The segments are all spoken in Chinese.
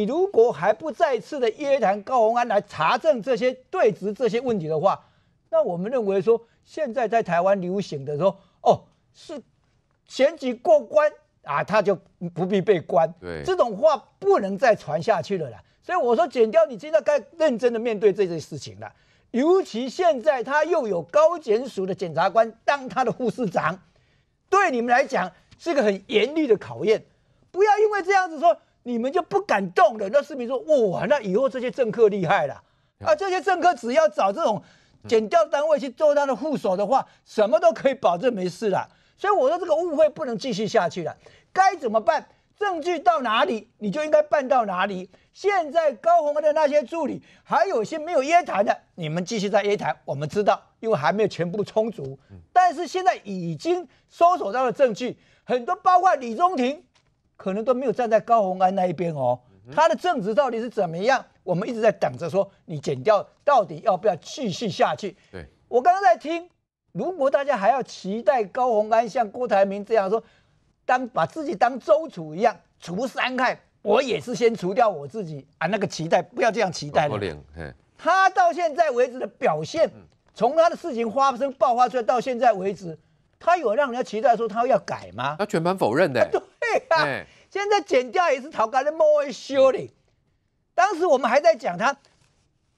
你如果还不再次的约谈高鸿安来查证这些对值这些问题的话，那我们认为说，现在在台湾流行的说，哦，是选举过关啊，他就不必被关。对，这种话不能再传下去了啦。所以我说，剪掉，你现在该认真的面对这件事情了。尤其现在他又有高检署的检察官当他的护士长，对你们来讲是一个很严厉的考验。不要因为这样子说。你们就不敢动了。那市民说：“哇，那以后这些政客厉害了啊！这些政客只要找这种减掉单位去做他的副手的话，什么都可以保证没事了。”所以我说这个误会不能继续下去了。该怎么办？证据到哪里，你就应该办到哪里。现在高虹安的那些助理，还有一些没有约谈的，你们继续在约谈。我们知道，因为还没有全部充足，但是现在已经搜索到的证据很多，包括李宗廷可能都没有站在高鸿安那一边哦，他的政治到底是怎么样？我们一直在等着说你减掉，到底要不要继续下去？对，我刚刚在听，如果大家还要期待高鸿安像郭台铭这样说，当把自己当周楚一样除三害，我也是先除掉我自己啊！那个期待不要这样期待了。他到现在为止的表现，从他的事情发生爆发出来到现在为止。他有让人家期待说他要改吗？他全盘否认的。对啊，现在减掉也是逃干的，没维修理。当时我们还在讲他，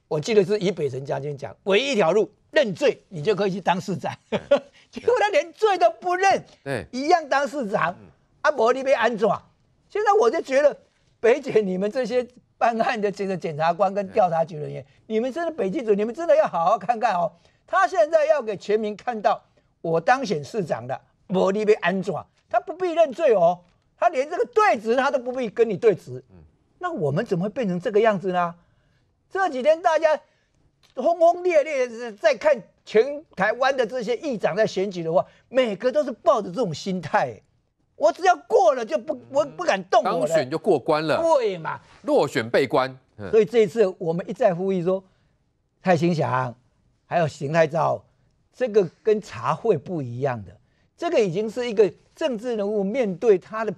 我记得是以北辰将军讲，唯一一条路认罪，你就可以去当市长。结果他连罪都不认，对，一样当市长。阿摩利被安抓，现在我就觉得北检你们这些办案的这个检察官跟调查局人员，你们真的北京组，你们真的要好好看看哦。他现在要给全民看到。我当选市长的，我力被安抓，他不必认罪哦，他连这个对质他都不必跟你对质。那我们怎么会变成这个样子呢？这几天大家轰轰烈烈的在看全台湾的这些议长在选举的话，每个都是抱着这种心态，我只要过了就不我不敢动，当选就过关了，对嘛？落选被关，所以这一次我们一再呼吁说，蔡兴祥还有邢太照。这个跟茶会不一样的，这个已经是一个政治人物面对他的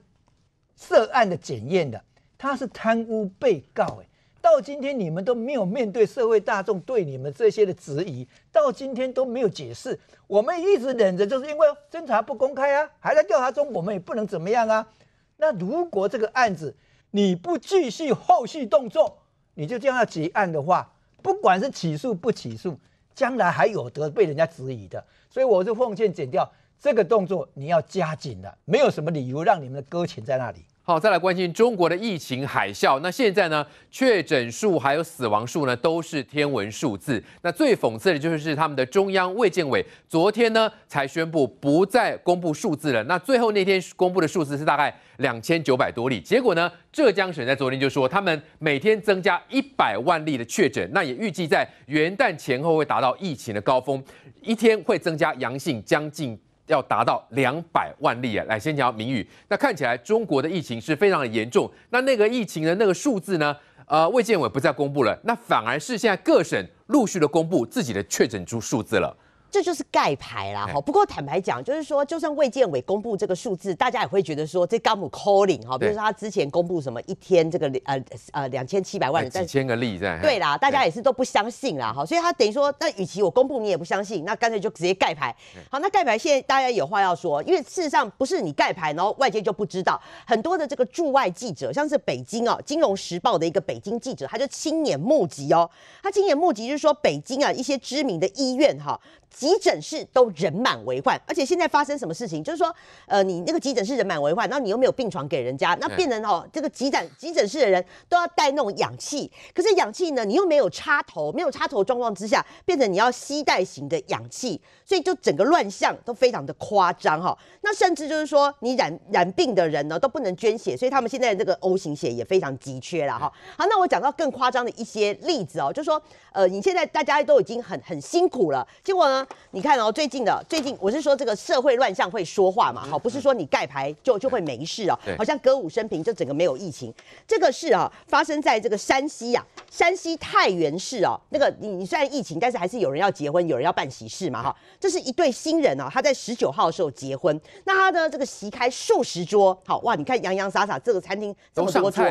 涉案的检验的，他是贪污被告，哎，到今天你们都没有面对社会大众对你们这些的质疑，到今天都没有解释，我们一直忍着，就是因为侦查不公开啊，还在调查中，我们也不能怎么样啊。那如果这个案子你不继续后续动作，你就这样要结案的话，不管是起诉不起诉。将来还有得被人家质疑的，所以我就奉劝减掉这个动作，你要加紧了，没有什么理由让你们的搁浅在那里。好，再来关心中国的疫情海啸。那现在呢，确诊数还有死亡数呢，都是天文数字。那最讽刺的就是他们的中央卫健委昨天呢才宣布不再公布数字了。那最后那天公布的数字是大概两千九百多例。结果呢，浙江省在昨天就说他们每天增加一百万例的确诊，那也预计在元旦前后会达到疫情的高峰，一天会增加阳性将近。要达到两百万例啊！来先讲明宇，那看起来中国的疫情是非常的严重。那那个疫情的那个数字呢？呃，卫健委不再公布了，那反而是现在各省陆续的公布自己的确诊数数字了。这就是盖牌啦，哈。不过坦白讲，就是说，就算卫健委公布这个数字，大家也会觉得说这根 l 不合理，哈。比如说他之前公布什么一天这个呃呃两千七百万人，几千个例在对啦，大家也是都不相信啦，哈。所以他等于说，那与其我公布你也不相信，那干脆就直接盖牌。好，那盖牌现在大家有话要说，因为事实上不是你盖牌，然后外界就不知道。很多的这个驻外记者，像是北京哦，《金融时报》的一个北京记者，他就亲眼目击哦，他亲眼目击就是说北京啊一些知名的医院哈。急诊室都人满为患，而且现在发生什么事情？就是说，呃，你那个急诊室人满为患，然后你又没有病床给人家，那变成哦，这个急诊急诊室的人都要带那种氧气，可是氧气呢，你又没有插头，没有插头状况之下，变成你要吸带型的氧气，所以就整个乱象都非常的夸张哈。那甚至就是说，你染染病的人呢都不能捐血，所以他们现在这个 O 型血也非常急缺了哈。好，那我讲到更夸张的一些例子哦，就是说，呃，你现在大家都已经很很辛苦了，结果呢？你看哦，最近的最近，我是说这个社会乱象会说话嘛？好，不是说你盖牌就就会没事哦，好像歌舞升平，就整个没有疫情。这个事啊，发生在这个山西呀，山西太原市啊。那个你你虽然疫情，但是还是有人要结婚，有人要办喜事嘛？哈，这是一对新人哦，他在十九号的时候结婚。那他呢，这个席开数十桌，好哇，你看洋洋洒洒这个餐厅这么多桌、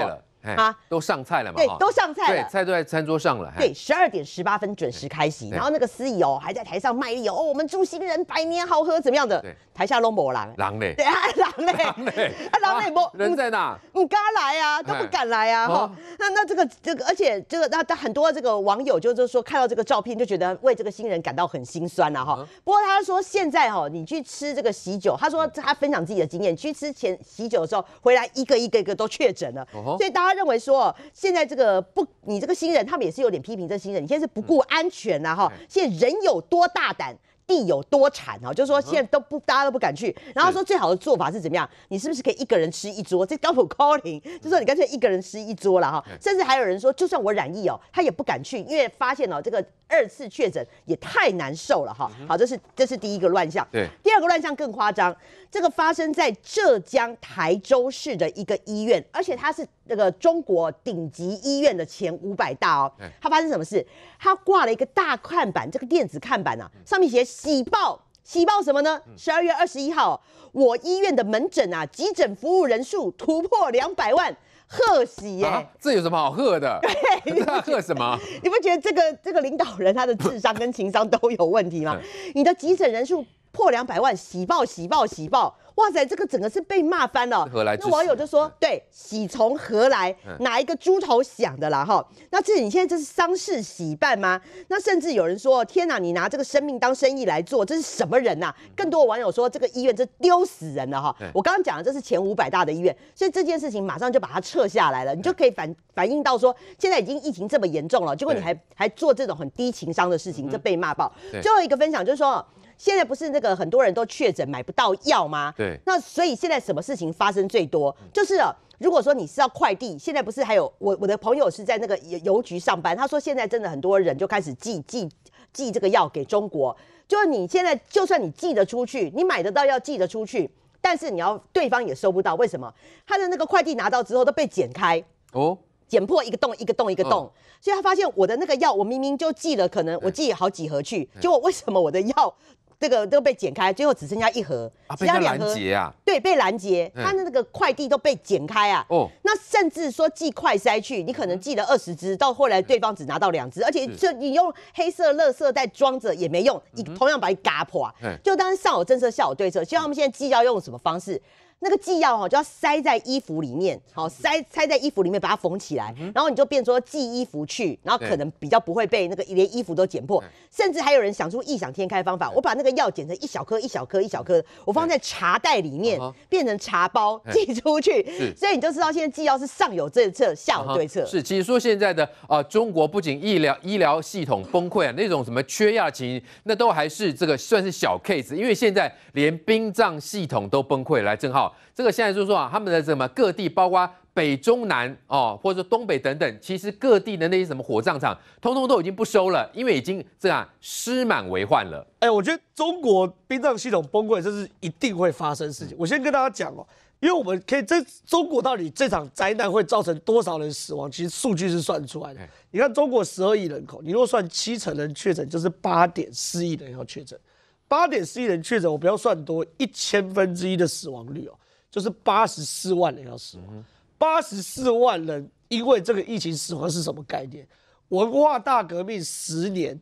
啊，都上菜了嘛？对，都上菜了，菜都在餐桌上了。对，十二点十八分准时开席，然后那个司仪哦还在台上卖力哦，我们朱新人百年好合怎么样的？台下拢无人，人嘞，对啊，人嘞，啊，人嘞无，人在哪？唔敢来啊，都不敢来啊，哈。那那这个这个，而且这个，那很多这个网友就是说看到这个照片就觉得为这个新人感到很心酸啊，哈。不过他说现在哈，你去吃这个喜酒，他说他分享自己的经验，去吃前喜酒的时候回来一个一个一个都确诊了，所以大家认为说现在这个不，你这个新人他们也是有点批评这新人，你现在是不顾安全呐，哈。现在人有多大胆？地有多惨哦，就是说现在都不，大家都不敢去。然后说最好的做法是怎么样？你是不是可以一个人吃一桌？这高普 calling，就说你干脆一个人吃一桌了哈。甚至还有人说，就算我染疫哦，他也不敢去，因为发现哦这个。二次确诊也太难受了哈！好，这是这是第一个乱象。对，第二个乱象更夸张，这个发生在浙江台州市的一个医院，而且它是那个中国顶级医院的前五百大哦。它发生什么事？它挂了一个大看板，这个电子看板啊，上面写喜报，喜报什么呢？十二月二十一号，我医院的门诊啊，急诊服务人数突破两百万。贺喜耶！这有什么好贺的？对，贺什么？你不觉得这个这个领导人他的智商跟情商都有问题吗？你的急诊人数破两百万，喜报喜报喜报。哇塞，这个整个是被骂翻了。何来？那网友就说：“对，喜从何来？拿一个猪头想的啦哈。”那这你现在这是丧事喜办吗？那甚至有人说：“天哪，你拿这个生命当生意来做，这是什么人呐？”更多的网友说：“这个医院这丢死人了哈！”我刚刚讲的这是前五百大的医院，所以这件事情马上就把它撤下来了。你就可以反反映到说，现在已经疫情这么严重了，结果你还还做这种很低情商的事情，这被骂爆。最后一个分享就是说。现在不是那个很多人都确诊买不到药吗？对。那所以现在什么事情发生最多？就是如果说你是要快递，现在不是还有我我的朋友是在那个邮邮局上班，他说现在真的很多人就开始寄寄寄这个药给中国。就是你现在就算你寄得出去，你买得到药寄得出去，但是你要对方也收不到，为什么？他的那个快递拿到之后都被剪开哦，剪破一个洞一个洞一个洞，所以他发现我的那个药，我明明就寄了，可能我寄好几盒去，结果为什么我的药？这个都被剪开，最后只剩下一盒，其他两盒啊，对，被拦截，他的那个快递都被剪开啊。哦，那甚至说寄快筛去，你可能寄了二十只，到后来对方只拿到两只，而且这你用黑色乐色袋装着也没用，你同样把它嘎破啊。就当上有政策，下有对策，希望我们现在寄要用什么方式？那个剂药哈就要塞在衣服里面，好塞塞在衣服里面，把它缝起来，然后你就变说寄衣服去，然后可能比较不会被那个连衣服都剪破，甚至还有人想出异想天开方法，我把那个药剪成一小颗一小颗一小颗，我放在茶袋里面变成茶包寄出去。所以你就知道现在寄药是上有政策下有对策。是，其实说现在的啊，中国不仅医疗医疗系统崩溃啊，那种什么缺药情形，那都还是这个算是小 case，因为现在连殡葬系统都崩溃，来正浩。这个现在就说啊，他们的什么各地，包括北中南哦，或者说东北等等，其实各地的那些什么火葬场，通通都已经不收了，因为已经这样尸满为患了。哎，我觉得中国殡葬系统崩溃这是一定会发生事情。我先跟大家讲哦，因为我们可以这中国到底这场灾难会造成多少人死亡？其实数据是算出来的。你看中国十二亿人口，你若算七成人确诊，就是八点四亿人要确诊，八点四亿人确诊，我不要算多一千分之一的死亡率哦。就是八十四万人要死亡，八十四万人因为这个疫情死亡是什么概念？文化大革命十年，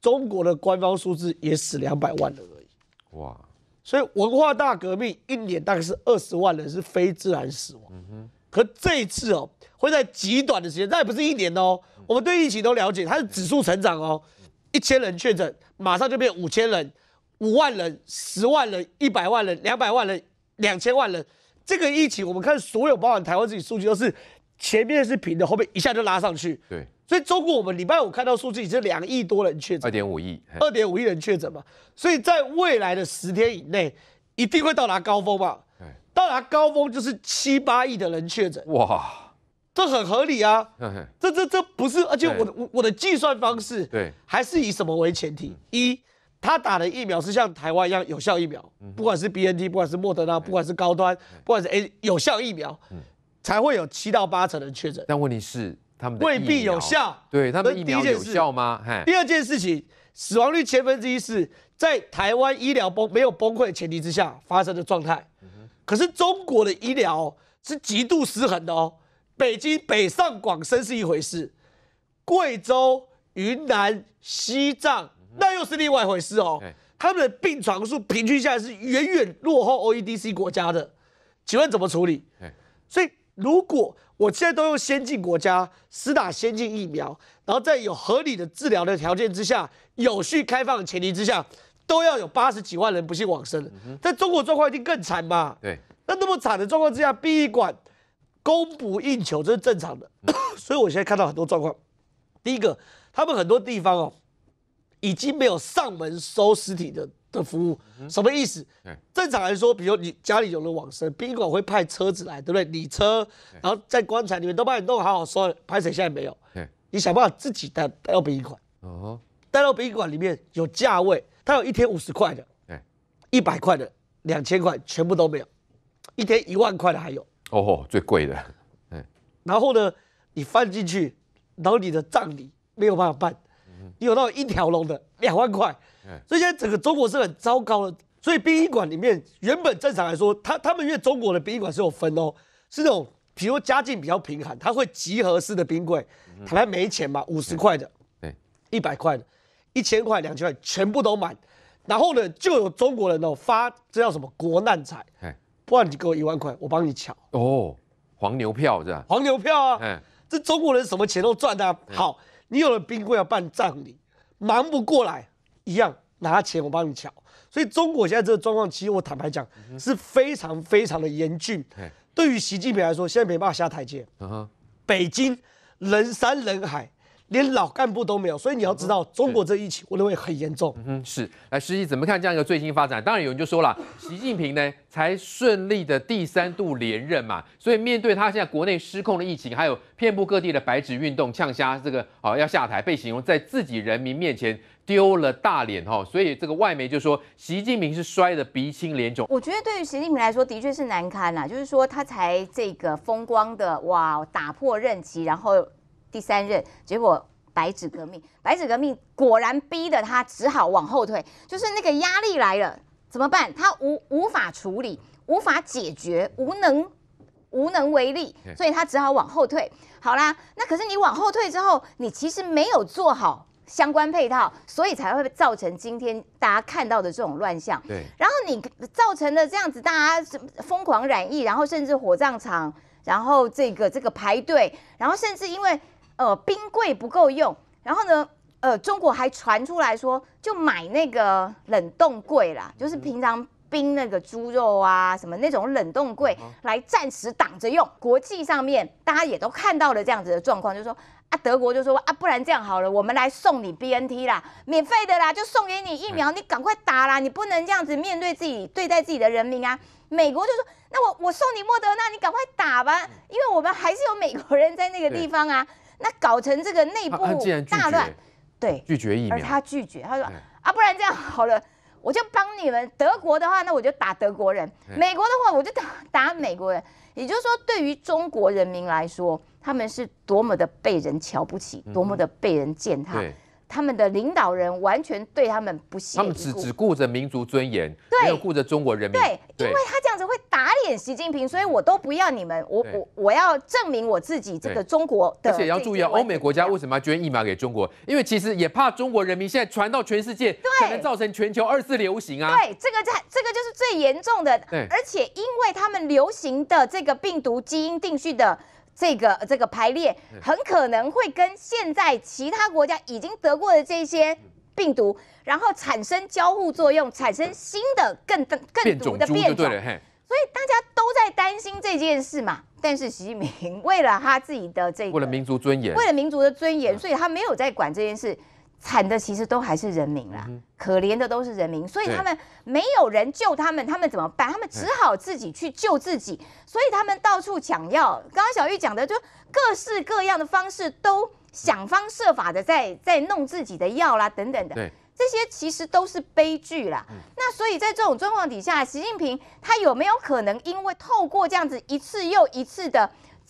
中国的官方数字也死两百万人而已。哇！所以文化大革命一年大概是二十万人是非自然死亡。嗯哼。可这一次哦，会在极短的时间，那也不是一年哦。我们对疫情都了解，它是指数成长哦。一千人确诊，马上就变五千人、五万人、十万人、一百万人、两百万人。两千万人，这个疫情我们看所有包含台湾自己数据都是前面是平的，后面一下就拉上去。对，所以中国我们礼拜五看到数据是两亿多人确诊，二点五亿，二点五亿人确诊嘛，所以在未来的十天以内一定会到达高峰嘛，到达高峰就是七八亿的人确诊，哇，这很合理啊，这这这不是，而且我我我的计算方式，对，还是以什么为前提？一他打的疫苗是像台湾一样有效疫苗，不管是 B N T，不管是莫德纳，不管是高端，不管是 A 有效疫苗，才会有七到八成的确诊。但问题是，他们未必有效，对他们的疫苗有效吗？第二件事情，死亡率千分之一是在台湾医疗崩没有崩溃前提之下发生的状态。可是中国的医疗是极度失衡的哦，北京、北上广深是一回事，贵州、云南、西藏。那又是另外一回事哦。他们的病床数平均下来是远远落后 OECD 国家的，请问怎么处理？所以如果我现在都用先进国家施打先进疫苗，然后在有合理的治疗的条件之下，有序开放的前提之下，都要有八十几万人不幸往生。在中国状况一定更惨嘛？对。那那么惨的状况之下，殡仪馆供不应求，这是正常的。所以我现在看到很多状况，第一个，他们很多地方哦。已经没有上门收尸体的的服务，什么意思？正常来说，比如你家里有人往生，殡仪馆会派车子来，对不对？你车，然后在棺材里面都帮你弄好好收，排水现在没有。你想办法自己带带到殡仪馆，哦，带到殡仪馆里面有价位，他有一天五十块的，一百块的，两千块全部都没有，一天一万块的还有。哦，最贵的，然后呢，你放进去，然后你的葬礼没有办法办。有到一条龙的两万块，所以现在整个中国是很糟糕的。所以殡仪馆里面原本正常来说，他他们因为中国的殡仪馆是有分哦，是那种比如家境比较贫寒，他会集合式的冰柜，他白没钱嘛，五十块的，对，一百块的，一千块、两千块全部都满，然后呢就有中国人哦发这叫什么国难财，不然你给我一万块，我帮你抢哦，黄牛票是吧？黄牛票啊，这中国人什么钱都赚的，好。你有了冰柜要办葬礼，忙不过来一样拿钱我帮你瞧。所以中国现在这个状况，其实我坦白讲是非常非常的严峻。对于习近平来说，现在没办法下台阶。北京人山人海。连老干部都没有，所以你要知道，中国这疫情我认为很严重。嗯，是。来，实际怎么看这样一个最新发展？当然有人就说了，习近平呢才顺利的第三度连任嘛，所以面对他现在国内失控的疫情，还有遍布各地的白纸运动、呛虾，这个啊要下台，被形容在自己人民面前丢了大脸哈。所以这个外媒就说，习近平是摔得鼻青脸肿。我觉得对于习近平来说，的确是难堪啊，就是说他才这个风光的哇打破任期，然后。第三任，结果白纸革命，白纸革命果然逼得他只好往后退，就是那个压力来了，怎么办？他无无法处理，无法解决，无能无能为力，所以他只好往后退。好啦，那可是你往后退之后，你其实没有做好相关配套，所以才会造成今天大家看到的这种乱象。对，然后你造成的这样子，大家疯狂染疫，然后甚至火葬场，然后这个这个排队，然后甚至因为。呃，冰柜不够用，然后呢，呃，中国还传出来说，就买那个冷冻柜啦，就是平常冰那个猪肉啊，什么那种冷冻柜来暂时挡着用。国际上面大家也都看到了这样子的状况，就是说啊，德国就说啊，不然这样好了，我们来送你 B N T 啦，免费的啦，就送给你疫苗，你赶快打啦，你不能这样子面对自己对待自己的人民啊。美国就说，那我我送你莫德纳，你赶快打吧，因为我们还是有美国人在那个地方啊。那搞成这个内部大乱，对，拒绝疫苗，而他拒绝，他说啊，不然这样好了，我就帮你们德国的话，那我就打德国人；美国的话，我就打打美国人。也就是说，对于中国人民来说，他们是多么的被人瞧不起，多么的被人践踏。他们的领导人完全对他们不屑，他们只只顾着民族尊严，没有顾着中国人民。对，因为他这样子会打脸习近平，所以我都不要你们，我我我要证明我自己这个中国的。而且要注意啊，欧美国家为什么要捐疫苗给中国？因为其实也怕中国人民现在传到全世界，对，能造成全球二次流行啊。对，这个在，这个就是最严重的。而且因为他们流行的这个病毒基因定序的。这个这个排列很可能会跟现在其他国家已经得过的这些病毒，然后产生交互作用，产生新的更更毒的变种。对，所以大家都在担心这件事嘛。但是习近平为了他自己的这个，为了民族尊严，为了民族的尊严，所以他没有在管这件事。惨的其实都还是人民啦，可怜的都是人民，所以他们没有人救他们，他们怎么办？他们只好自己去救自己，所以他们到处抢药。刚刚小玉讲的，就各式各样的方式，都想方设法的在在弄自己的药啦，等等的。这些其实都是悲剧啦。那所以在这种状况底下，习近平他有没有可能因为透过这样子一次又一次的？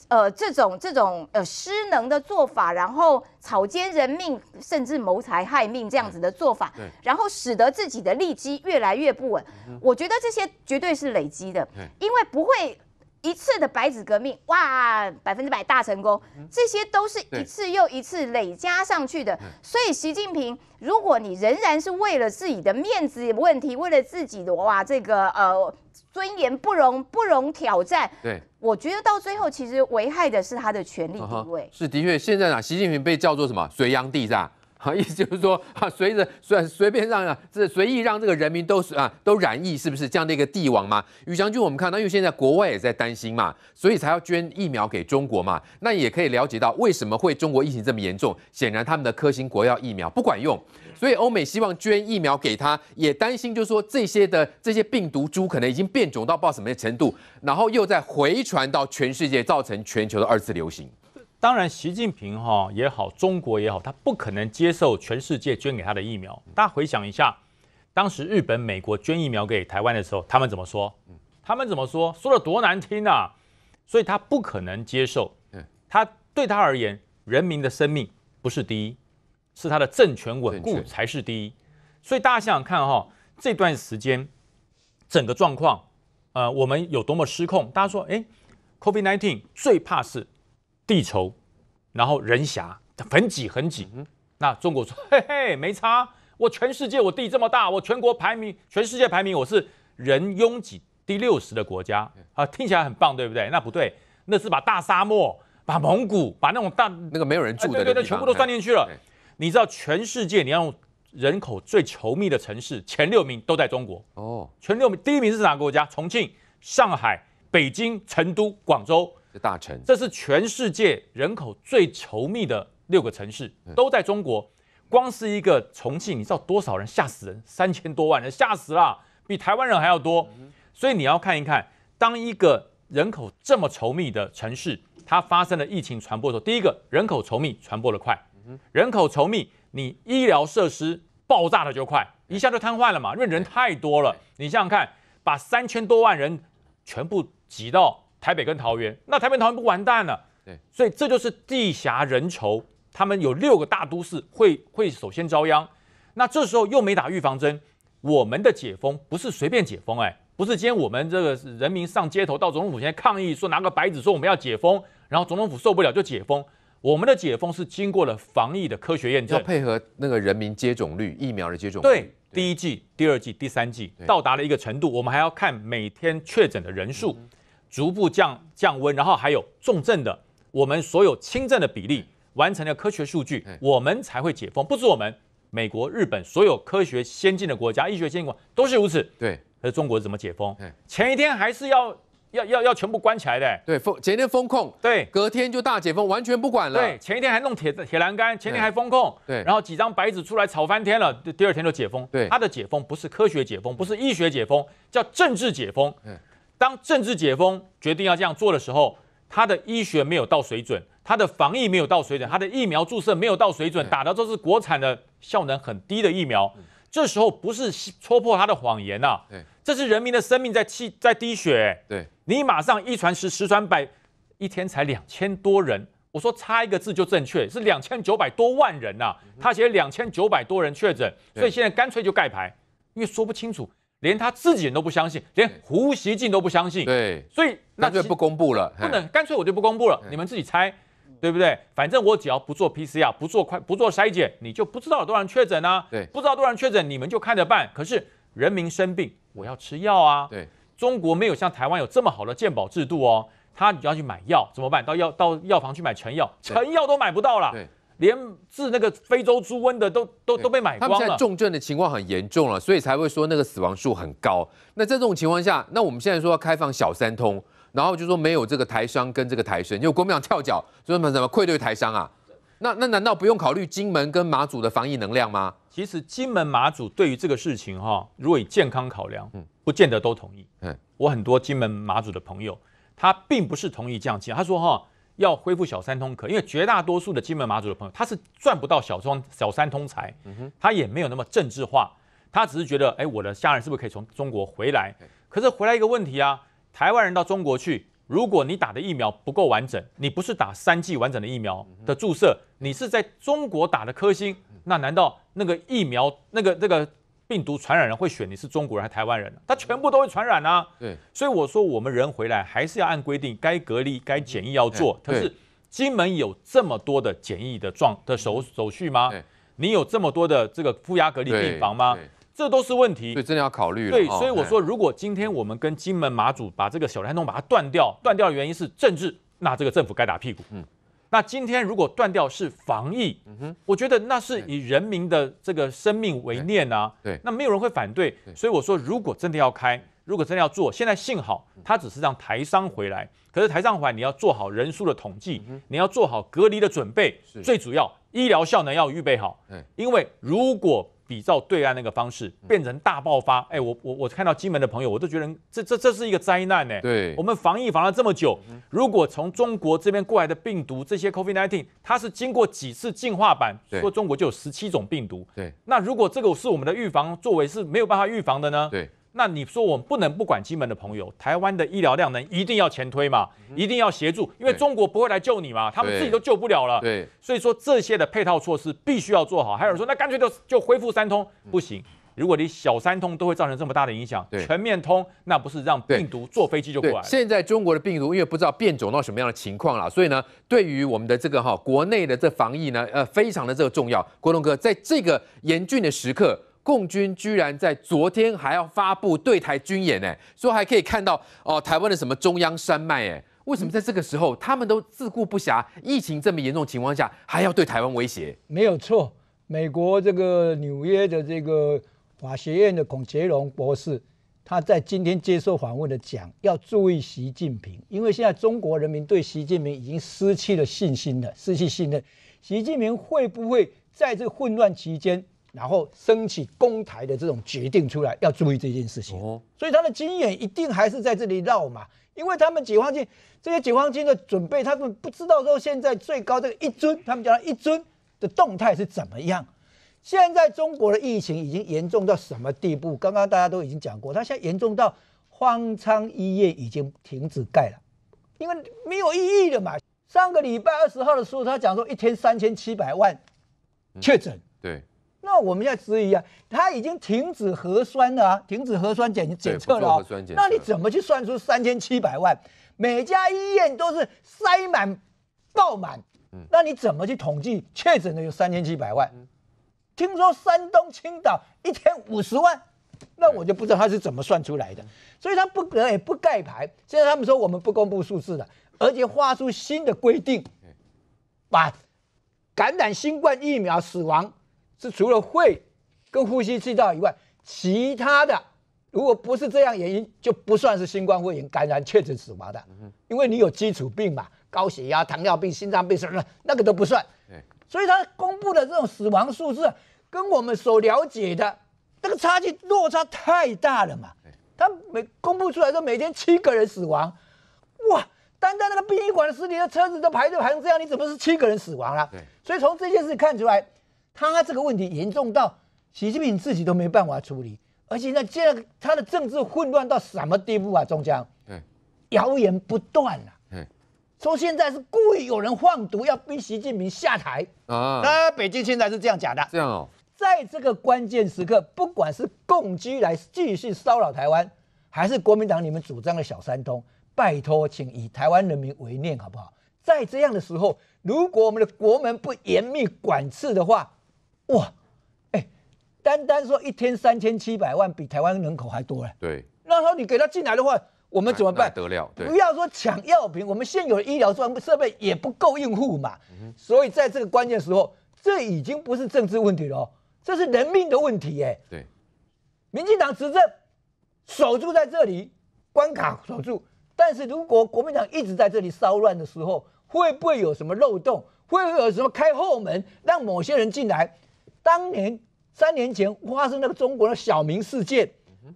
呃，这种这种呃失能的做法，然后草菅人命，甚至谋财害命这样子的做法，然后使得自己的利基越来越不稳。我觉得这些绝对是累积的，因为不会。一次的白纸革命，哇，百分之百大成功，这些都是一次又一次累加上去的。所以，习近平，如果你仍然是为了自己的面子问题，为了自己的哇，这个呃尊严不容不容挑战。对，我觉得到最后其实危害的是他的权力地位。是的确，现在呢，习近平被叫做什么？隋炀帝，是吧？好，意思就是说啊，随着随随便让这随意让这个人民都是啊都染疫，是不是这样的一个帝王嘛？宇翔军，我们看到，因为现在国外也在担心嘛，所以才要捐疫苗给中国嘛。那也可以了解到，为什么会中国疫情这么严重？显然他们的科兴国药疫苗不管用，所以欧美希望捐疫苗给他，也担心就是说这些的这些病毒株可能已经变种到不知道什么程度，然后又再回传到全世界，造成全球的二次流行。当然，习近平哈也好，中国也好，他不可能接受全世界捐给他的疫苗。大家回想一下，当时日本、美国捐疫苗给台湾的时候，他们怎么说？他们怎么说？说的多难听啊！所以他不可能接受。他对他而言，人民的生命不是第一，是他的政权稳固才是第一。所以大家想想看哈，这段时间整个状况，呃，我们有多么失控？大家说，哎，COVID-19 最怕是？地球，然后人狭，很挤很挤。那中国说嘿嘿，没差。我全世界我地这么大，我全国排名，全世界排名我是人拥挤第六十的国家啊，听起来很棒，对不对？那不对，那是把大沙漠、把蒙古、把那种大那个没有人住的，对对对，全部都算进去了。你知道全世界你用人口最稠密的城市前六名都在中国哦，前六名第一名是哪个国家？重庆、上海、北京、成都、广州。大城，这是全世界人口最稠密的六个城市，都在中国。光是一个重庆，你知道多少人吓死人？三千多万人吓死了，比台湾人还要多。所以你要看一看，当一个人口这么稠密的城市，它发生了疫情传播的时候，第一，个人口稠密传播的快；人口稠密，你医疗设施爆炸的就快，一下就瘫痪了嘛，因为人太多了。你想想看，把三千多万人全部挤到。台北跟桃园，那台北、桃园不完蛋了。对，所以这就是地狭人稠，他们有六个大都市会会首先遭殃。那这时候又没打预防针，我们的解封不是随便解封，哎，不是今天我们这个人民上街头到总统府前抗议，说拿个白纸说我们要解封，然后总统府受不了就解封。我们的解封是经过了防疫的科学验证，要配合那个人民接种率、疫苗的接种。对，第一季、第二季、第三季到达了一个程度，我们还要看每天确诊的人数。逐步降降温，然后还有重症的，我们所有轻症的比例完成了科学数据，我们才会解封。不止我们，美国、日本所有科学先进的国家、医学先进国都是如此。对，而中国怎么解封？前一天还是要要要要全部关起来的。对，封前一天封控，对，隔天就大解封，完全不管了。对，前一天还弄铁铁栏杆，前一天还封控，对，然后几张白纸出来吵翻天了，第二天就解封。对，他的解封不是科学解封，不是医学解封，叫政治解封。嗯。当政治解封决定要这样做的时候，他的医学没有到水准，他的防疫没有到水准，他的疫苗注射没有到水准，打的都是国产的效能很低的疫苗。这时候不是戳破他的谎言呐？对，这是人民的生命在气在滴血。对，你马上一传十，十传百，一天才两千多人。我说差一个字就正确，是两千九百多万人呐。他写两千九百多人确诊，所以现在干脆就盖牌，因为说不清楚。连他自己人都不相信，连胡锡进都不相信，对，所以那就不公布了，不能，干脆我就不公布了，你们自己猜，对不对？反正我只要不做 PCR，不做快，不做筛检，你就不知道有多少人确诊啊，对，不知道多少人确诊，你们就看着办。可是人民生病，我要吃药啊，对，中国没有像台湾有这么好的健保制度哦，他就要去买药，怎么办？到药到药房去买成药，成药都买不到了，对。连治那个非洲猪瘟的都都都被买光了，他们现在重症的情况很严重了，所以才会说那个死亡数很高。那在这种情况下，那我们现在说要开放小三通，然后就说没有这个台商跟这个台生，因国民党跳脚，说什么什么愧对台商啊？那那难道不用考虑金门跟马祖的防疫能量吗？其实金门马祖对于这个事情哈，如果以健康考量，嗯，不见得都同意。嗯，我很多金门马祖的朋友，他并不是同意样讲，他说哈。要恢复小三通可，因为绝大多数的金门马祖的朋友，他是赚不到小双小三通财，他也没有那么政治化，他只是觉得，哎，我的家人是不是可以从中国回来？可是回来一个问题啊，台湾人到中国去，如果你打的疫苗不够完整，你不是打三剂完整的疫苗的注射，你是在中国打的科兴，那难道那个疫苗那个那个？病毒传染人会选你是中国人还是台湾人呢？他全部都会传染啊！对，所以我说我们人回来还是要按规定该隔离、该检疫要做。可是金门有这么多的检疫的状的手手续吗？你有这么多的这个负压隔离病房吗？这都是问题。对，真的要考虑。对，所以我说如果今天我们跟金门马祖把这个小蓝洞把它断掉，断掉的原因是政治，那这个政府该打屁股。嗯。那今天如果断掉是防疫，我觉得那是以人民的这个生命为念啊。对，那没有人会反对。所以我说，如果真的要开，如果真的要做，现在幸好他只是让台商回来。可是台商回来，你要做好人数的统计，你要做好隔离的准备，最主要医疗效能要预备好。因为如果。比照对岸那个方式变成大爆发，哎，我我我看到金门的朋友，我都觉得这这这是一个灾难呢。对，我们防疫防了这么久，如果从中国这边过来的病毒，这些 c o v i d nineteen，它是经过几次进化版，说中国就有十七种病毒。对，那如果这个是我们的预防作为是没有办法预防的呢？对。那你说我们不能不管金门的朋友，台湾的医疗量能一定要前推嘛？一定要协助，因为中国不会来救你嘛，他们自己都救不了了。对，所以说这些的配套措施必须要做好。还有人说，那干脆就就恢复三通不行？如果你小三通都会造成这么大的影响，全面通那不是让病毒坐飞机就过来？现在中国的病毒因为不知道变种到什么样的情况了，所以呢，对于我们的这个哈国内的这防疫呢，呃，非常的这个重要。国栋哥，在这个严峻的时刻。共军居然在昨天还要发布对台军演，呢，说还可以看到哦，台湾的什么中央山脉，哎，为什么在这个时候他们都自顾不暇？疫情这么严重情况下，还要对台湾威胁？没有错，美国这个纽约的这个法学院的孔杰荣博士，他在今天接受访问的讲，要注意习近平，因为现在中国人民对习近平已经失去了信心了，失去信任，习近平会不会在这混乱期间？然后升起公台的这种决定出来，要注意这件事情。所以他的经验一定还是在这里绕嘛，因为他们解放军这些解放军的准备，他们不知道说现在最高这个一尊，他们讲一尊的动态是怎么样。现在中国的疫情已经严重到什么地步？刚刚大家都已经讲过，它现在严重到方舱医院已经停止盖了，因为没有意义了嘛。上个礼拜二十号的时候，他讲说一天三千七百万确诊，对。那我们要质疑啊，他已经停止核酸了啊，停止核酸检检测了哦。那你怎么去算出三千七百万？每家医院都是塞满、爆满。嗯，那你怎么去统计确诊的有三千七百万？听说山东青岛一天五十万，那我就不知道他是怎么算出来的。所以他不得也不盖牌。现在他们说我们不公布数字了，而且发出新的规定，把感染新冠疫苗死亡。是除了肺跟呼吸气道以外，其他的如果不是这样原因，就不算是新冠肺炎感染确诊死亡的。因为你有基础病嘛，高血压、糖尿病、心脏病什么那个都不算。所以他公布的这种死亡数字，跟我们所了解的那个差距落差太大了嘛。他每公布出来说每天七个人死亡，哇，单单那个殡仪馆的尸体的车子都排队排成这样，你怎么是七个人死亡了？所以从这件事看出来。他这个问题严重到习近平自己都没办法处理，而且现在他的政治混乱到什么地步啊？中江，对，谣言不断啊，说现在是故意有人放毒要逼习近平下台啊。那北京现在是这样讲的，这样哦。在这个关键时刻，不管是共军来继续骚扰台湾，还是国民党你们主张的小三通，拜托请以台湾人民为念好不好？在这样的时候，如果我们的国门不严密管制的话，哇，哎，单单说一天三千七百万，比台湾人口还多哎。对，然说你给他进来的话，我们怎么办？得了，不要说抢药品，我们现有的医疗装设备也不够应付嘛。所以在这个关键时候，这已经不是政治问题了，这是人命的问题哎。对，民进党执政，守住在这里，关卡守住。但是如果国民党一直在这里骚乱的时候，会不会有什么漏洞？会不会有什么开后门，让某些人进来？当年三年前发生那个中国的小民事件，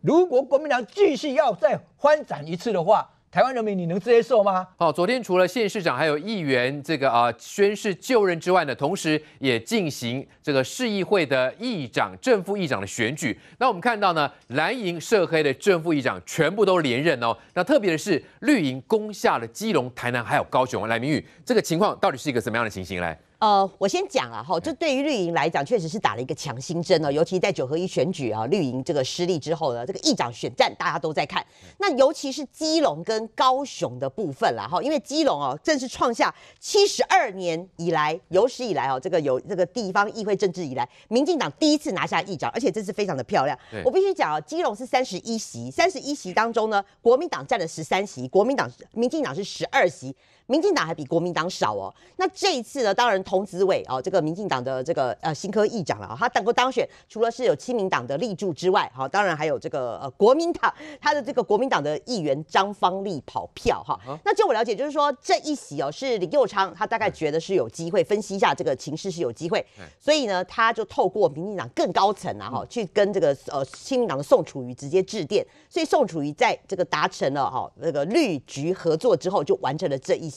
如果国民党继续要再翻展一次的话，台湾人民你能接受吗？好，昨天除了县市长还有议员这个啊宣誓就任之外呢，同时也进行这个市议会的议长正副议长的选举。那我们看到呢，蓝营涉黑的正副议长全部都连任哦。那特别是绿营攻下了基隆、台南还有高雄，赖明宇这个情况到底是一个什么样的情形呢？呃，我先讲啊，哈，这对于绿营来讲，确实是打了一个强心针哦。尤其在九合一选举啊，绿营这个失利之后呢，这个议长选战大家都在看。那尤其是基隆跟高雄的部分啦，哈，因为基隆哦，正是创下七十二年以来有史以来哦，这个有这个地方议会政治以来，民进党第一次拿下议长，而且这次非常的漂亮。我必须讲啊，基隆是三十一席，三十一席当中呢，国民党占了十三席，国民党民进党是十二席。民进党还比国民党少哦。那这一次呢，当然，童子伟哦，这个民进党的这个呃新科议长了，他能够当选，除了是有亲民党的立柱之外，哈，当然还有这个呃国民党他的这个国民党的议员张方立跑票哈。那据我了解，就是说这一席哦，是李佑昌他大概觉得是有机会，分析一下这个情势是有机会，所以呢，他就透过民进党更高层啊哈，去跟这个呃亲民党的宋楚瑜直接致电，所以宋楚瑜在这个达成了哈那个绿局合作之后，就完成了这一。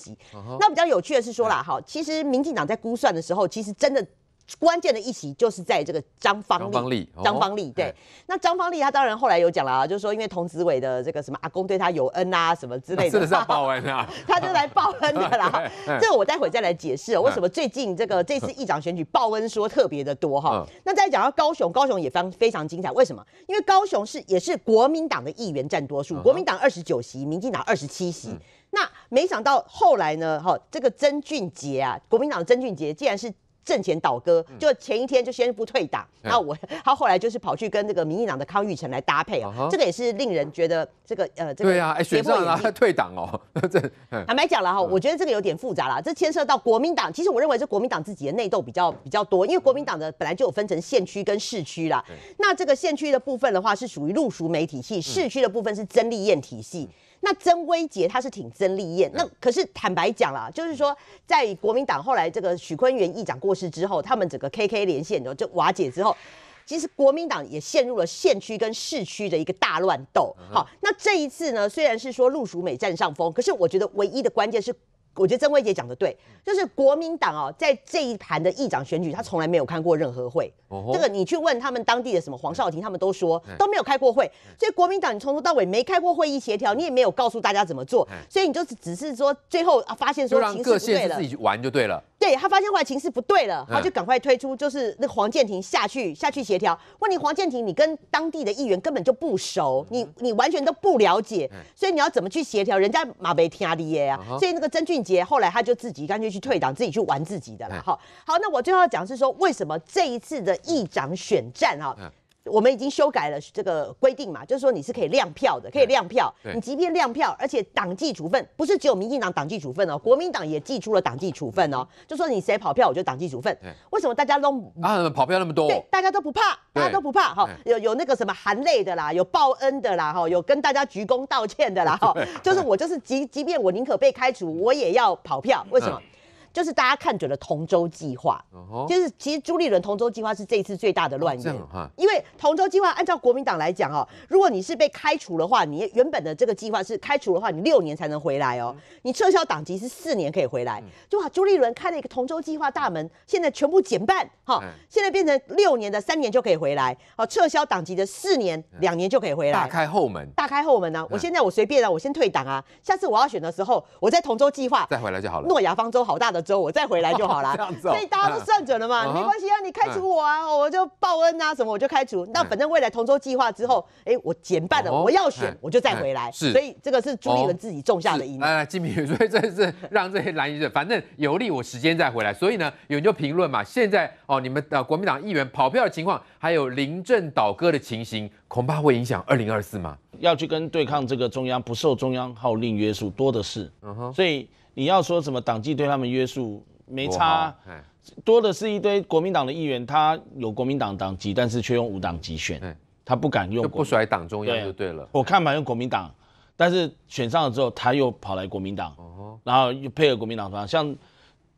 那比较有趣的是说了哈，其实民进党在估算的时候，其实真的。关键的一席就是在这个张方丽，张方丽，对，那张方丽她当然后来有讲了啊，就是说因为童子伟的这个什么阿公对他有恩啊，什么之类的，是不是要报恩啊？他就来报恩的啦。这个我待会再来解释为什么最近这个这次议长选举报恩说特别的多哈。那再讲到高雄，高雄也方非常精彩，为什么？因为高雄是也是国民党的议员占多数，国民党二十九席，民进党二十七席。那没想到后来呢，哈，这个曾俊杰啊，国民党的曾俊杰，竟然是。阵前倒戈，就前一天就先不退党。那我 他后来就是跑去跟这个民进党的康裕成来搭配啊，这个也是令人觉得这个呃，这个对啊，哎，选上了他退党哦。坦白讲了哈，我觉得这个有点复杂了，这牵涉到国民党，其实我认为是国民党自己的内斗比较比较多，因为国民党的本来就有分成县区跟市区啦。那这个县区的部分的话是属于陆树梅体系，市区的部分是曾丽燕体系。那曾威杰他是挺曾丽燕，那可是坦白讲啦，就是说在国民党后来这个许昆元议长过世之后，他们整个 KK 连线就瓦解之后，其实国民党也陷入了县区跟市区的一个大乱斗。好，那这一次呢，虽然是说陆淑美占上风，可是我觉得唯一的关键是。我觉得曾慧杰讲的对，就是国民党哦，在这一盘的议长选举，他从来没有开过任何会。这个你去问他们当地的什么黄少廷，他们都说都没有开过会。所以国民党你从头到尾没开过会议协调，你也没有告诉大家怎么做，所以你就只是说最后发现说形势不对了，自己去玩就对了。对他发现后来情势不对了，他就赶快推出就是那黄建廷下去下去协调。问你黄建廷，你跟当地的议员根本就不熟，你你完全都不了解，所以你要怎么去协调？人家马阿停耶啊，所以那个曾俊后来他就自己干脆去退党，自己去玩自己的了。哈，好，那我最后讲是说，为什么这一次的议长选战啊？我们已经修改了这个规定嘛，就是说你是可以亮票的，可以亮票。你即便亮票，而且党纪处分不是只有民进党党纪处分哦，国民党也寄出了党纪处分哦。就说你谁跑票，我就党纪处分。为什么大家都啊跑票那么多？对，大家都不怕，大家都不怕。哈，有有那个什么含泪的啦，有报恩的啦，哈，有跟大家鞠躬道歉的啦。哈，就是我，就是即即便我宁可被开除，我也要跑票。为什么？就是大家看准了同舟计划，就是其实朱立伦同舟计划是这一次最大的乱哈，因为同舟计划按照国民党来讲哦，如果你是被开除的话，你原本的这个计划是开除的话，你六年才能回来哦。你撤销党籍是四年可以回来，就把朱立伦开了一个同舟计划大门，现在全部减半哈，现在变成六年的三年就可以回来，哦，撤销党籍的四年两年就可以回来。打开后门，打开后门呢？我现在我随便啊，我先退党啊，下次我要选的时候，我在同舟计划再回来就好了。诺亚方舟好大的。之后我再回来就好了，所以大家都算准了嘛，没关系啊，你开除我啊，我就报恩啊什么，我就开除。那反正未来同舟计划之后，哎，我减半了，我要选我就再回来。是，所以这个是朱立伦自己种下的因。哎，金明宇，所以这是让这些蓝人，反正有利我时间再回来。所以呢，有人就评论嘛，现在哦，你们的国民党议员跑票的情况，还有临阵倒戈的情形，恐怕会影响二零二四嘛？要去跟对抗这个中央不受中央号令约束多的是，嗯哼，所以。你要说什么党纪对他们约束没差，多的是一堆国民党的议员，他有国民党党籍，但是却用无党籍选，他不敢用，不甩党中央就对了。我看嘛，用国民党，但是选上了之后，他又跑来国民党，然后又配合国民党，像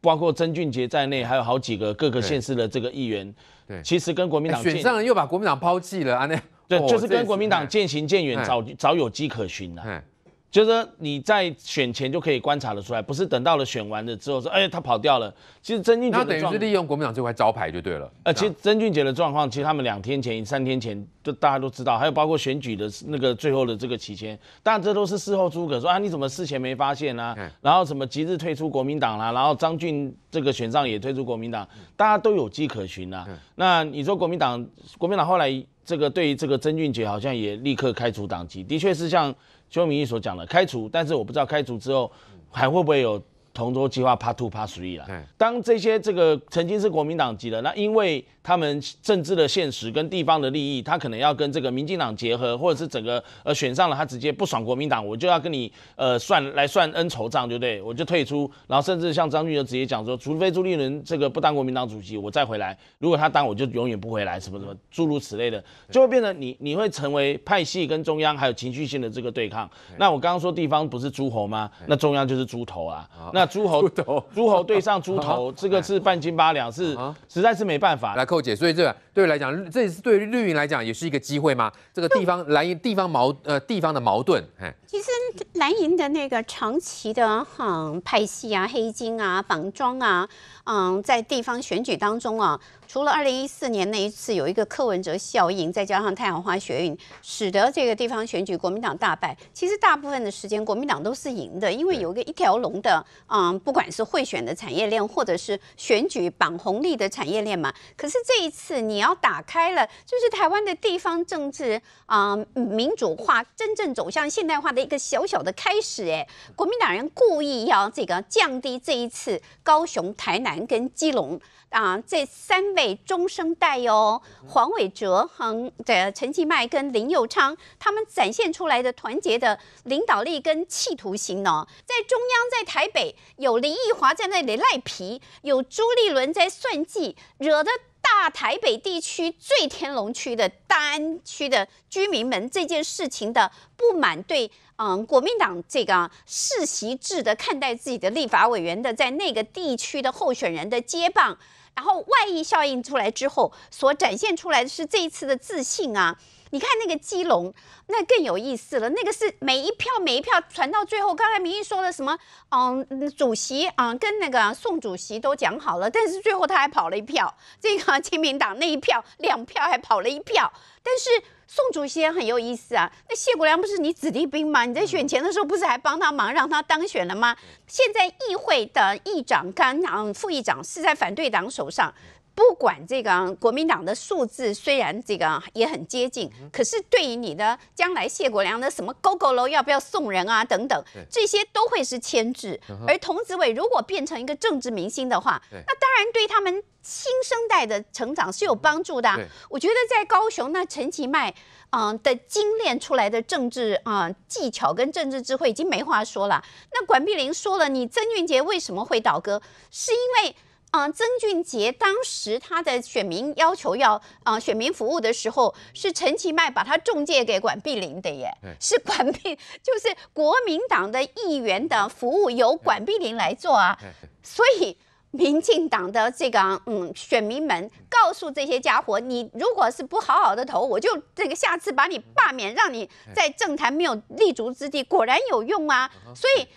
包括曾俊杰在内，还有好几个各个县市的这个议员，对，其实跟国民党选上了又把国民党抛弃了啊？那对，就是跟国民党渐行渐远，早早有迹可循了。就是你在选前就可以观察的出来，不是等到了选完了之后说，哎，他跑掉了。其实曾俊杰等于是利用国民党这块招牌就对了。呃，其实曾俊杰的状况，其实他们两天前、三天前就大家都知道，还有包括选举的那个最后的这个期间，但这都是事后诸葛说啊，你怎么事前没发现啊？然后什么即日退出国民党啦，然后张俊这个选上也退出国民党，大家都有迹可循啊。那你说国民党，国民党后来这个对这个曾俊杰好像也立刻开除党籍，的确是像。邱明义所讲的开除，但是我不知道开除之后还会不会有。同桌计划 Part Two Part Three 了。当这些这个曾经是国民党籍的，那因为他们政治的现实跟地方的利益，他可能要跟这个民进党结合，或者是整个呃选上了，他直接不爽国民党，我就要跟你呃算来算恩仇账，对不对？我就退出。然后甚至像张俊就直接讲说，除非朱立伦这个不当国民党主席，我再回来；如果他当，我就永远不回来，什么什么诸如此类的，就会变成你你会成为派系跟中央还有情绪性的这个对抗。那我刚刚说地方不是诸侯吗？那中央就是猪头啊，那。那诸侯诸侯对上猪头，这个是半斤八两，是实在是没办法来扣解，所以这。个对来讲，这也是对绿营来讲也是一个机会吗？这个地方蓝营地方矛呃地方的矛盾，哎，其实蓝营的那个长期的嗯派系啊、黑金啊、绑庄啊，嗯，在地方选举当中啊，除了二零一四年那一次有一个柯文哲效应，再加上太阳花学运，使得这个地方选举国民党大败。其实大部分的时间国民党都是赢的，因为有一个一条龙的嗯，不管是贿选的产业链，或者是选举绑红利的产业链嘛。可是这一次你。然要打开了，就是台湾的地方政治啊民主化，真正走向现代化的一个小小的开始。哎，国民党人故意要这个降低这一次高雄、台南跟基隆啊这三位中生代哟，黄伟哲、黄的陈其迈跟林佑昌，他们展现出来的团结的领导力跟企图型呢，在中央在台北有林奕华在那里赖皮，有朱立伦在算计，惹得。大台北地区最天龙区的大安区的居民们，这件事情的不满，对嗯国民党这个世袭制的看待自己的立法委员的，在那个地区的候选人的接棒，然后外溢效应出来之后，所展现出来的是这一次的自信啊。你看那个基隆，那更有意思了。那个是每一票每一票传到最后。刚才明玉说了什么？嗯，主席啊，跟那个宋主席都讲好了，但是最后他还跑了一票。这个亲民党那一票，两票还跑了一票。但是宋主席很有意思啊。那谢国梁不是你子弟兵吗？你在选前的时候不是还帮他忙，让他当选了吗？现在议会的议长、干场、副议长是在反对党手上。不管这个国民党的数字虽然这个也很接近，可是对于你的将来谢国良的什么勾勾楼要不要送人啊等等，这些都会是牵制。而童子伟如果变成一个政治明星的话，那当然对他们新生代的成长是有帮助的。我觉得在高雄，那陈其迈嗯的精炼出来的政治啊技巧跟政治智慧已经没话说了。那管碧玲说了，你曾俊杰为什么会倒戈，是因为。嗯，曾俊杰当时他的选民要求要啊选民服务的时候，是陈其迈把他中介给管碧玲的耶，是管碧就是国民党的议员的服务由管碧玲来做啊，所以民进党的这个嗯选民们告诉这些家伙，你如果是不好好的投，我就这个下次把你罢免，让你在政坛没有立足之地，果然有用啊，所以。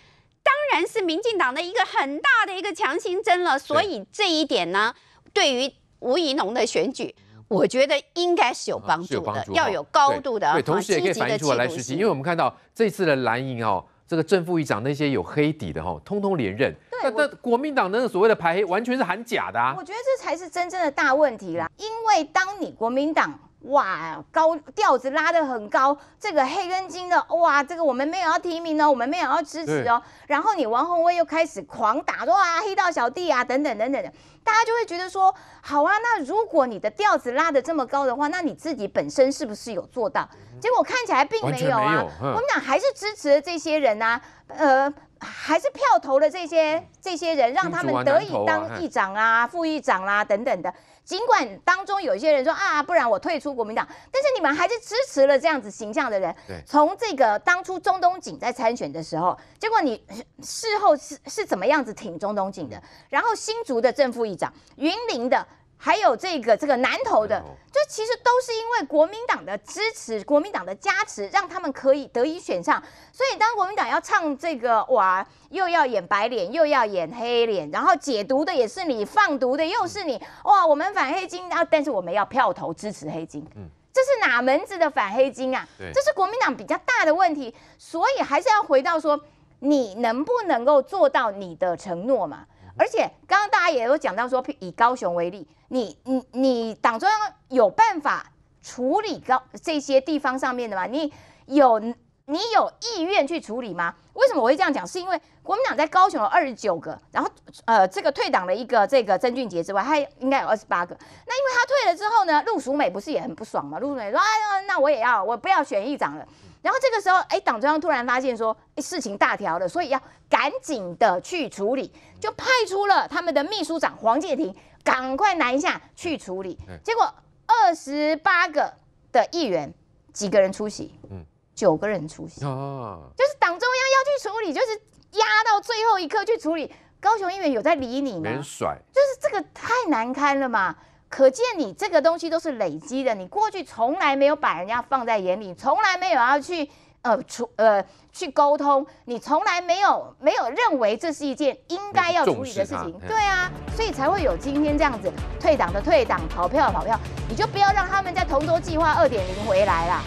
当然是民进党的一个很大的一个强心针了，所以这一点呢，对于吴怡农的选举，我觉得应该是有帮助的，要有高度的对，同时也可以反映出来来学习，因为我们看到这次的蓝营哦，这个正副议长那些有黑底的哈，通通连任，那那国民党那个所谓的排黑完全是喊假的啊！我觉得这才是真正的大问题啦，因为当你国民党。哇，高调子拉得很高，这个黑根金的哇，这个我们没有要提名哦，我们没有要支持哦。然后你王宏威又开始狂打，说啊，黑道小弟啊，等等等等的，大家就会觉得说，好啊，那如果你的调子拉得这么高的话，那你自己本身是不是有做到？结果看起来并没有啊，我们讲还是支持这些人呐，呃，还是票投的这些这些人，让他们得以当议长啦、副议长啦等等的。尽管当中有一些人说啊，不然我退出国民党，但是你们还是支持了这样子形象的人。对，从这个当初中东锦在参选的时候，结果你事后是是怎么样子挺中东锦的？然后新竹的正副议长，云林的。还有这个这个南投的，这其实都是因为国民党的支持、国民党的加持，让他们可以得以选上。所以，当国民党要唱这个哇，又要演白脸，又要演黑脸，然后解毒的也是你，放毒的又是你，哇，我们反黑金，然后但是我们要票投支持黑金，嗯，这是哪门子的反黑金啊？这是国民党比较大的问题。所以还是要回到说，你能不能够做到你的承诺嘛？而且刚刚大家也有讲到说，以高雄为例，你、你、你党中央有办法处理高这些地方上面的吗？你有你有意愿去处理吗？为什么我会这样讲？是因为国民党在高雄有二十九个，然后呃，这个退党的一个，这个曾俊杰之外，他应该有二十八个。那因为他退了之后呢，陆淑美不是也很不爽吗？陆淑美说：“哎呀，那我也要，我不要选议长了。”然后这个时候，哎，党中央突然发现说事情大条了，所以要赶紧的去处理，就派出了他们的秘书长黄介廷，赶快南下去处理。结果二十八个的议员，几个人出席？嗯，九个人出席。哦，就是党中央要去处理，就是压到最后一刻去处理。高雄议员有在理你吗？甩，就是这个太难堪了嘛。可见你这个东西都是累积的，你过去从来没有把人家放在眼里，从来没有要去呃处呃去沟通，你从来没有没有认为这是一件应该要处理的事情，对啊，所以才会有今天这样子退党的退党，跑票的跑票，你就不要让他们在同桌计划二点零回来啦，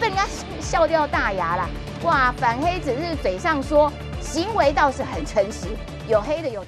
被人家笑掉大牙啦。哇，反黑只是嘴上说，行为倒是很诚实，有黑的有。